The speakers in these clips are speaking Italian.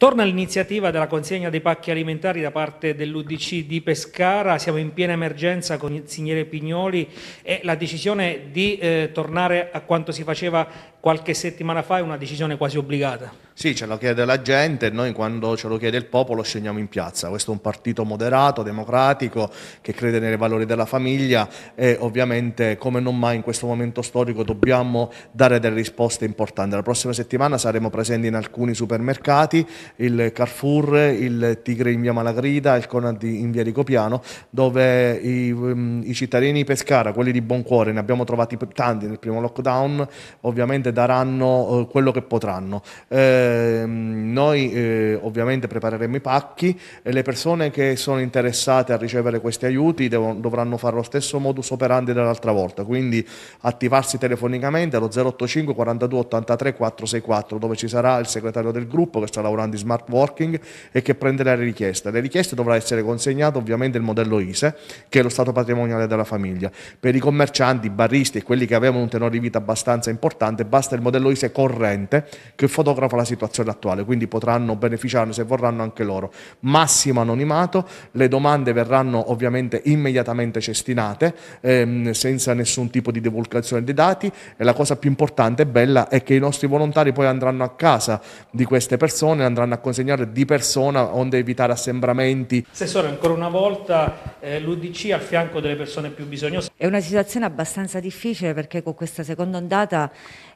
Torna l'iniziativa della consegna dei pacchi alimentari da parte dell'Udc di Pescara, siamo in piena emergenza con il signore Pignoli e la decisione di eh, tornare a quanto si faceva qualche settimana fa è una decisione quasi obbligata. Sì, ce lo chiede la gente e noi quando ce lo chiede il popolo scendiamo in piazza. Questo è un partito moderato, democratico, che crede nei valori della famiglia e ovviamente come non mai in questo momento storico dobbiamo dare delle risposte importanti. La prossima settimana saremo presenti in alcuni supermercati il Carrefour, il Tigre in via Malagrida, il Conad in via Ricopiano, dove i, um, i cittadini di Pescara, quelli di buon cuore, ne abbiamo trovati tanti nel primo lockdown, ovviamente daranno eh, quello che potranno. Ehm, noi eh, ovviamente prepareremo i pacchi e le persone che sono interessate a ricevere questi aiuti dovranno fare lo stesso modus operandi dell'altra volta, quindi attivarsi telefonicamente allo 085 42 83 464 dove ci sarà il segretario del gruppo che sta lavorando in smart working e che prenderà le richieste. Le richieste dovrà essere consegnato ovviamente il modello ISE, che è lo stato patrimoniale della famiglia. Per i commercianti, i barristi e quelli che avevano un tenore di vita abbastanza importante, basta il modello ISE corrente che fotografa la situazione attuale, quindi potranno beneficiarne se vorranno anche loro. Massimo anonimato, le domande verranno ovviamente immediatamente cestinate, ehm, senza nessun tipo di divulgazione dei dati e la cosa più importante e bella è che i nostri volontari poi andranno a casa di queste persone, andranno vanno a consegnare di persona onde evitare assembramenti. Assessore, ancora una volta eh, l'UDC al fianco delle persone più bisognose. È una situazione abbastanza difficile perché con questa seconda ondata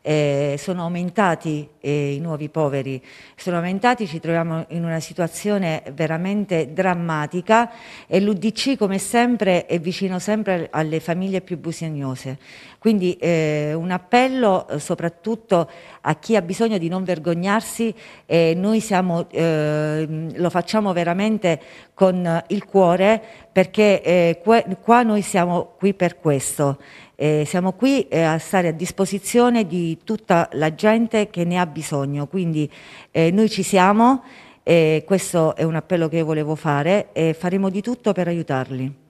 eh, sono aumentati eh, i nuovi poveri, sono aumentati, ci troviamo in una situazione veramente drammatica e l'UDC come sempre è vicino sempre alle famiglie più bisognose. Quindi eh, un appello eh, soprattutto a chi ha bisogno di non vergognarsi, e eh, noi siamo siamo, eh, lo facciamo veramente con il cuore perché eh, qua noi siamo qui per questo. Eh, siamo qui eh, a stare a disposizione di tutta la gente che ne ha bisogno, quindi eh, noi ci siamo, questo è un appello che io volevo fare e faremo di tutto per aiutarli.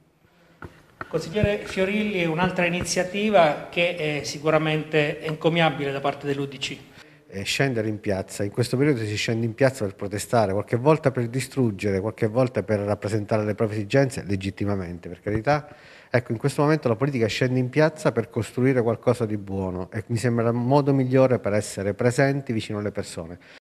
Consigliere Fiorilli, un'altra iniziativa che è sicuramente encomiabile da parte dell'Udc scendere in piazza. In questo periodo si scende in piazza per protestare, qualche volta per distruggere, qualche volta per rappresentare le proprie esigenze, legittimamente per carità. Ecco, in questo momento la politica scende in piazza per costruire qualcosa di buono e mi sembra il modo migliore per essere presenti vicino alle persone.